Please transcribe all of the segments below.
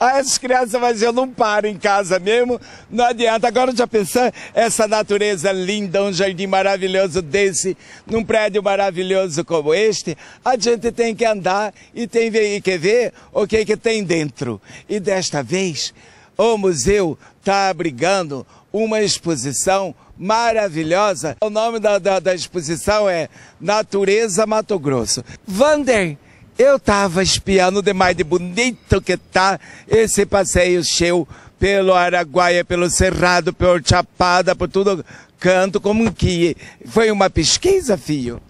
Aí as crianças vão dizer, eu não paro em casa mesmo, não adianta. Agora já pensar essa natureza linda, um jardim maravilhoso desse, num prédio maravilhoso como este, a gente tem que andar e tem e que ver o que, é que tem dentro. E desta vez, o museu está abrigando uma exposição maravilhosa. O nome da, da, da exposição é Natureza Mato Grosso. Vander, eu estava espiando demais de bonito que tá esse passeio cheio pelo Araguaia, pelo Cerrado, pelo Chapada, por tudo canto, como que foi uma pesquisa, filho?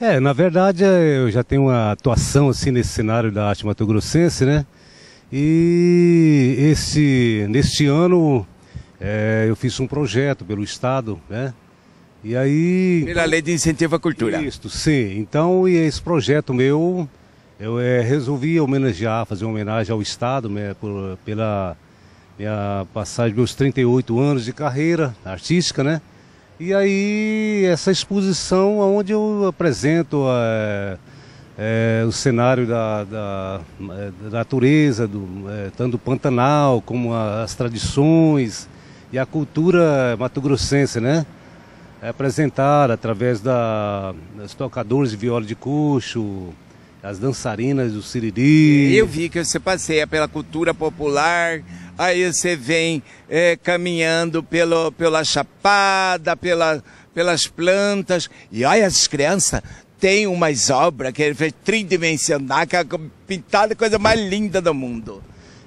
É, na verdade eu já tenho uma atuação assim nesse cenário da arte mato-grossense, né? E esse, neste ano é, eu fiz um projeto pelo Estado, né? E aí... Pela lei de incentivo à cultura. Isso, sim. Então, e esse projeto meu eu é, resolvi homenagear, fazer uma homenagem ao Estado né, por, pela minha passagem, meus 38 anos de carreira artística, né? E aí essa exposição onde eu apresento é, é, o cenário da, da, da natureza, do, é, tanto o Pantanal como a, as tradições e a cultura matogrossense, né? É apresentar através da, dos tocadores de viola de coxo, as dançarinas do Siriri. Eu vi que você passeia pela cultura popular, aí você vem é, caminhando pelo, pela chapada, pela, pelas plantas, e olha as crianças, tem umas obras que ele é fez tridimensional, que é pintada coisa mais linda do mundo.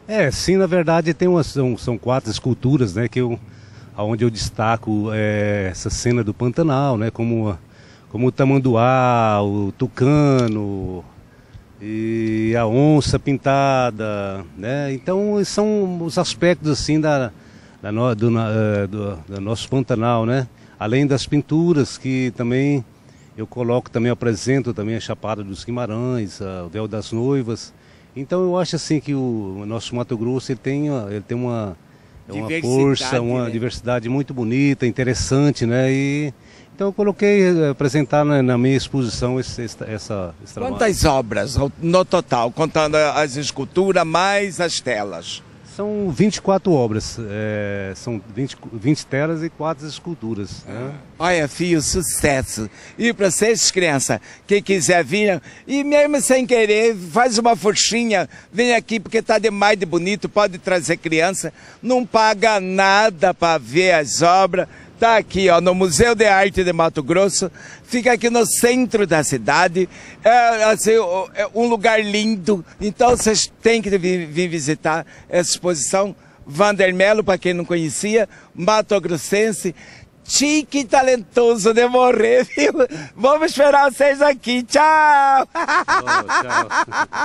É, sim, na verdade tem umas são, são quatro esculturas, né, que eu, onde eu destaco é, essa cena do Pantanal, né, como, como o tamanduá, o tucano, e a onça pintada, né? Então são os aspectos assim da, da no, do, eh, do, do, nosso Pantanal, né? Além das pinturas que também eu coloco, também apresento também a Chapada dos Guimarães, o Véu das Noivas. Então eu acho assim que o nosso Mato Grosso ele tem, ele tem uma é uma força, uma né? diversidade muito bonita, interessante, né? E então eu coloquei eh, apresentar na, né, na minha exposição esse, essa, essa Quantas obras no total, contando as esculturas mais as telas? São 24 obras, é, são 20, 20 telas e quatro esculturas. Né? Olha, filho, sucesso. E para vocês, criança, quem quiser vir, e mesmo sem querer, faz uma forxinha, vem aqui porque está demais de bonito, pode trazer criança, não paga nada para ver as obras, Tá aqui, ó, no Museu de Arte de Mato Grosso. Fica aqui no centro da cidade. É, assim, é um lugar lindo. Então vocês têm que vir, vir visitar essa exposição. Vandermelo, para quem não conhecia, Mato Grossense. Chique e talentoso de morrer, viu? Vamos esperar vocês aqui. Tchau! Oh, tchau.